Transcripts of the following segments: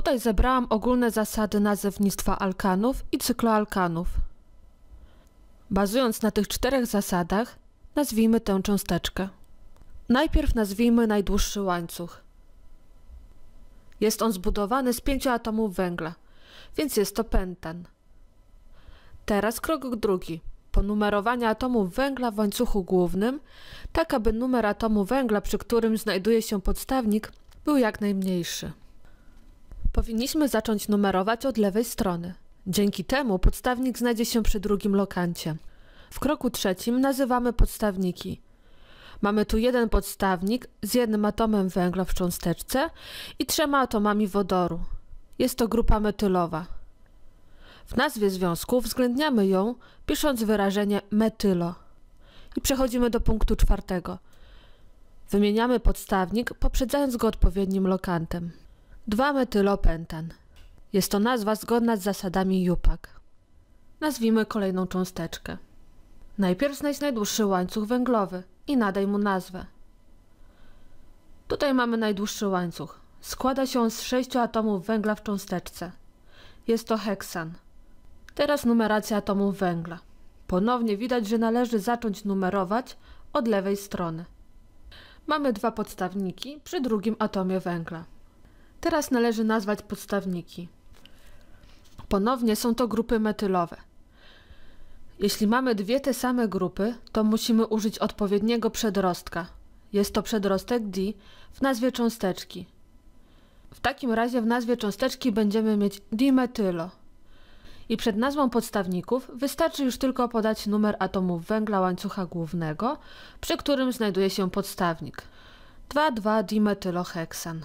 Tutaj zebrałam ogólne zasady nazewnictwa alkanów i cykloalkanów. Bazując na tych czterech zasadach, nazwijmy tę cząsteczkę. Najpierw nazwijmy najdłuższy łańcuch. Jest on zbudowany z pięciu atomów węgla, więc jest to pentan. Teraz krok drugi. Ponumerowanie atomów węgla w łańcuchu głównym, tak aby numer atomu węgla, przy którym znajduje się podstawnik, był jak najmniejszy. Powinniśmy zacząć numerować od lewej strony. Dzięki temu podstawnik znajdzie się przy drugim lokancie. W kroku trzecim nazywamy podstawniki. Mamy tu jeden podstawnik z jednym atomem węgla w cząsteczce i trzema atomami wodoru. Jest to grupa metylowa. W nazwie związku uwzględniamy ją, pisząc wyrażenie metylo. I przechodzimy do punktu czwartego. Wymieniamy podstawnik, poprzedzając go odpowiednim lokantem. 2-metylopentan. Jest to nazwa zgodna z zasadami JUPAK. Nazwijmy kolejną cząsteczkę. Najpierw znajdź najdłuższy łańcuch węglowy i nadaj mu nazwę. Tutaj mamy najdłuższy łańcuch. Składa się on z sześciu atomów węgla w cząsteczce. Jest to heksan. Teraz numeracja atomów węgla. Ponownie widać, że należy zacząć numerować od lewej strony. Mamy dwa podstawniki przy drugim atomie węgla. Teraz należy nazwać podstawniki. Ponownie są to grupy metylowe. Jeśli mamy dwie te same grupy, to musimy użyć odpowiedniego przedrostka. Jest to przedrostek D w nazwie cząsteczki. W takim razie w nazwie cząsteczki będziemy mieć dimetylo. I przed nazwą podstawników wystarczy już tylko podać numer atomów węgla łańcucha głównego, przy którym znajduje się podstawnik. 2,2-dimetyloheksan.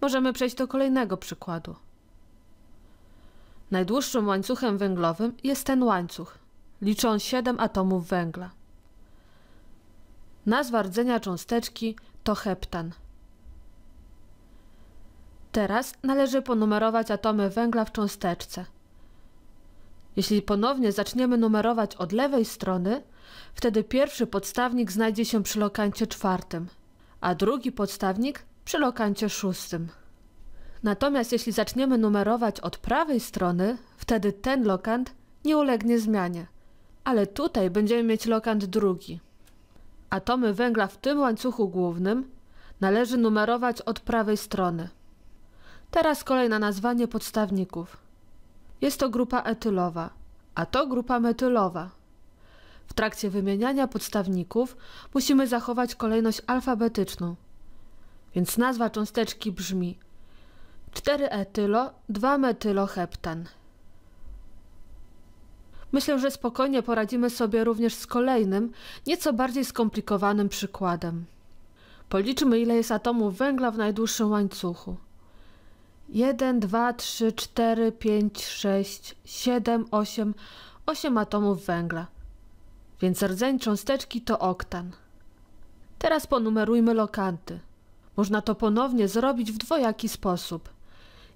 Możemy przejść do kolejnego przykładu. Najdłuższym łańcuchem węglowym jest ten łańcuch. Liczy on 7 atomów węgla. Nazwa rdzenia cząsteczki to heptan. Teraz należy ponumerować atomy węgla w cząsteczce. Jeśli ponownie zaczniemy numerować od lewej strony, wtedy pierwszy podstawnik znajdzie się przy lokancie czwartym, a drugi podstawnik przy lokancie szóstym. Natomiast jeśli zaczniemy numerować od prawej strony, wtedy ten lokant nie ulegnie zmianie. Ale tutaj będziemy mieć lokant drugi. Atomy węgla w tym łańcuchu głównym należy numerować od prawej strony. Teraz kolej na nazwanie podstawników. Jest to grupa etylowa, a to grupa metylowa. W trakcie wymieniania podstawników musimy zachować kolejność alfabetyczną – więc nazwa cząsteczki brzmi 4-etylo-2-metyloheptan. Myślę, że spokojnie poradzimy sobie również z kolejnym, nieco bardziej skomplikowanym przykładem. Policzmy, ile jest atomów węgla w najdłuższym łańcuchu. 1, 2, 3, 4, 5, 6, 7, 8, 8 atomów węgla. Więc rdzeń cząsteczki to oktan. Teraz ponumerujmy lokanty. Można to ponownie zrobić w dwojaki sposób.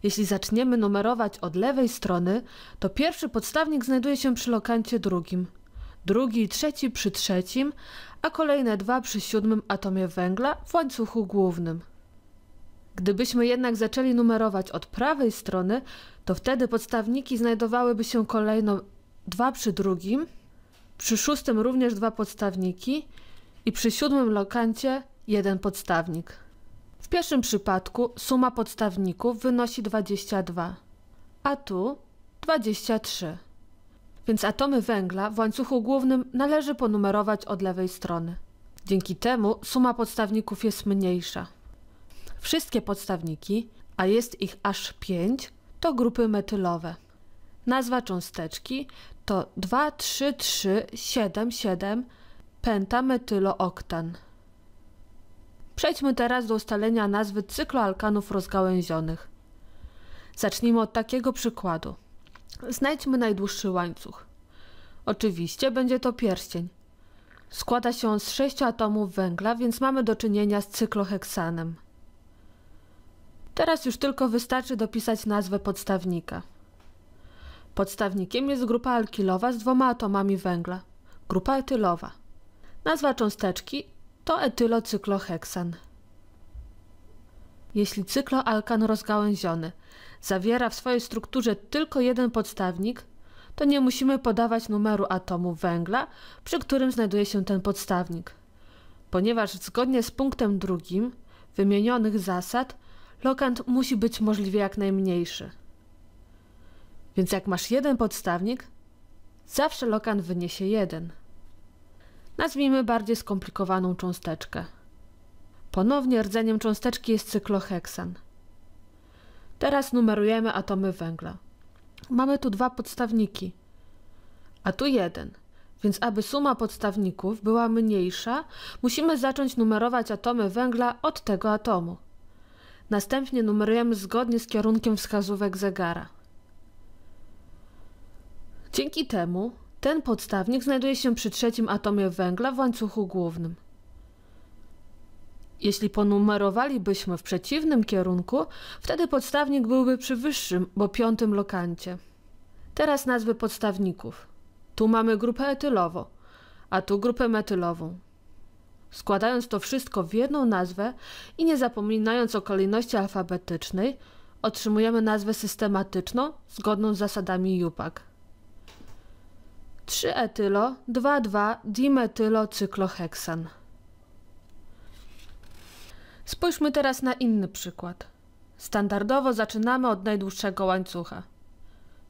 Jeśli zaczniemy numerować od lewej strony, to pierwszy podstawnik znajduje się przy lokancie drugim, drugi i trzeci przy trzecim, a kolejne dwa przy siódmym atomie węgla w łańcuchu głównym. Gdybyśmy jednak zaczęli numerować od prawej strony, to wtedy podstawniki znajdowałyby się kolejno dwa przy drugim, przy szóstym również dwa podstawniki i przy siódmym lokancie jeden podstawnik. W pierwszym przypadku suma podstawników wynosi 22, a tu 23. Więc atomy węgla w łańcuchu głównym należy ponumerować od lewej strony. Dzięki temu suma podstawników jest mniejsza. Wszystkie podstawniki, a jest ich aż 5, to grupy metylowe. Nazwa cząsteczki to 2,3,3,7,7 pentametylooktan. Przejdźmy teraz do ustalenia nazwy cykloalkanów rozgałęzionych. Zacznijmy od takiego przykładu. Znajdźmy najdłuższy łańcuch. Oczywiście będzie to pierścień. Składa się on z sześciu atomów węgla, więc mamy do czynienia z cykloheksanem. Teraz już tylko wystarczy dopisać nazwę podstawnika. Podstawnikiem jest grupa alkilowa z dwoma atomami węgla, grupa etylowa. Nazwa cząsteczki to etylocykloheksan. Jeśli cykloalkan rozgałęziony zawiera w swojej strukturze tylko jeden podstawnik, to nie musimy podawać numeru atomu węgla, przy którym znajduje się ten podstawnik. Ponieważ zgodnie z punktem drugim wymienionych zasad lokant musi być możliwie jak najmniejszy. Więc jak masz jeden podstawnik, zawsze lokant wyniesie jeden. Nazwijmy bardziej skomplikowaną cząsteczkę. Ponownie rdzeniem cząsteczki jest cykloheksan. Teraz numerujemy atomy węgla. Mamy tu dwa podstawniki, a tu jeden. Więc aby suma podstawników była mniejsza, musimy zacząć numerować atomy węgla od tego atomu. Następnie numerujemy zgodnie z kierunkiem wskazówek zegara. Dzięki temu ten podstawnik znajduje się przy trzecim atomie węgla w łańcuchu głównym. Jeśli ponumerowalibyśmy w przeciwnym kierunku, wtedy podstawnik byłby przy wyższym, bo piątym lokancie. Teraz nazwy podstawników. Tu mamy grupę etylową, a tu grupę metylową. Składając to wszystko w jedną nazwę i nie zapominając o kolejności alfabetycznej, otrzymujemy nazwę systematyczną zgodną z zasadami JUPAC. 3-etylo-2,2-dimetylocycloheksan. Spójrzmy teraz na inny przykład. Standardowo zaczynamy od najdłuższego łańcucha.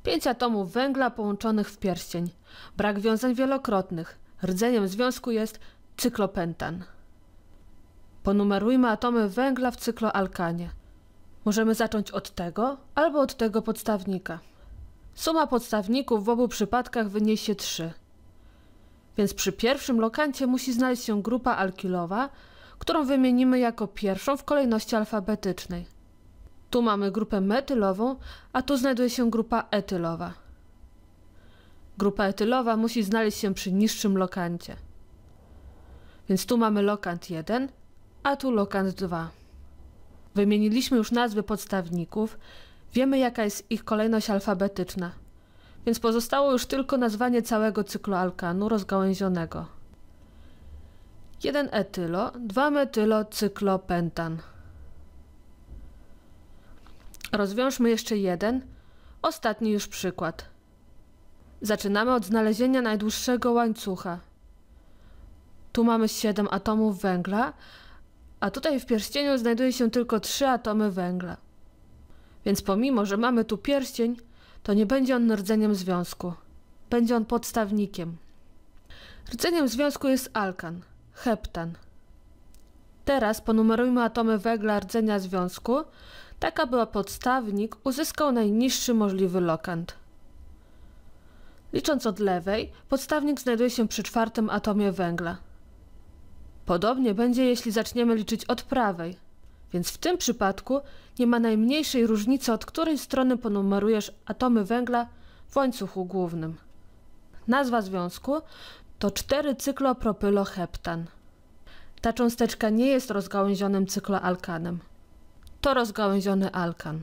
5 atomów węgla połączonych w pierścień. Brak wiązań wielokrotnych. Rdzeniem związku jest cyklopentan. Ponumerujmy atomy węgla w cykloalkanie. Możemy zacząć od tego albo od tego podstawnika. Suma podstawników w obu przypadkach wyniesie 3. Więc przy pierwszym lokancie musi znaleźć się grupa alkilowa, którą wymienimy jako pierwszą w kolejności alfabetycznej. Tu mamy grupę metylową, a tu znajduje się grupa etylowa. Grupa etylowa musi znaleźć się przy niższym lokancie. Więc tu mamy lokant 1, a tu lokant 2. Wymieniliśmy już nazwy podstawników, Wiemy, jaka jest ich kolejność alfabetyczna, więc pozostało już tylko nazwanie całego cyklu alkanu rozgałęzionego. 1 etylo, 2 metylo, cyklopentan. Rozwiążmy jeszcze jeden, ostatni już przykład. Zaczynamy od znalezienia najdłuższego łańcucha. Tu mamy 7 atomów węgla, a tutaj w pierścieniu znajduje się tylko 3 atomy węgla. Więc pomimo, że mamy tu pierścień, to nie będzie on rdzeniem związku. Będzie on podstawnikiem. Rdzeniem związku jest alkan, heptan. Teraz ponumerujmy atomy węgla rdzenia związku, tak aby podstawnik uzyskał najniższy możliwy lokant. Licząc od lewej, podstawnik znajduje się przy czwartym atomie węgla. Podobnie będzie, jeśli zaczniemy liczyć od prawej. Więc w tym przypadku nie ma najmniejszej różnicy, od której strony ponumerujesz atomy węgla w łańcuchu głównym. Nazwa związku to 4-cyklopropyloheptan. Ta cząsteczka nie jest rozgałęzionym cykloalkanem. To rozgałęziony alkan.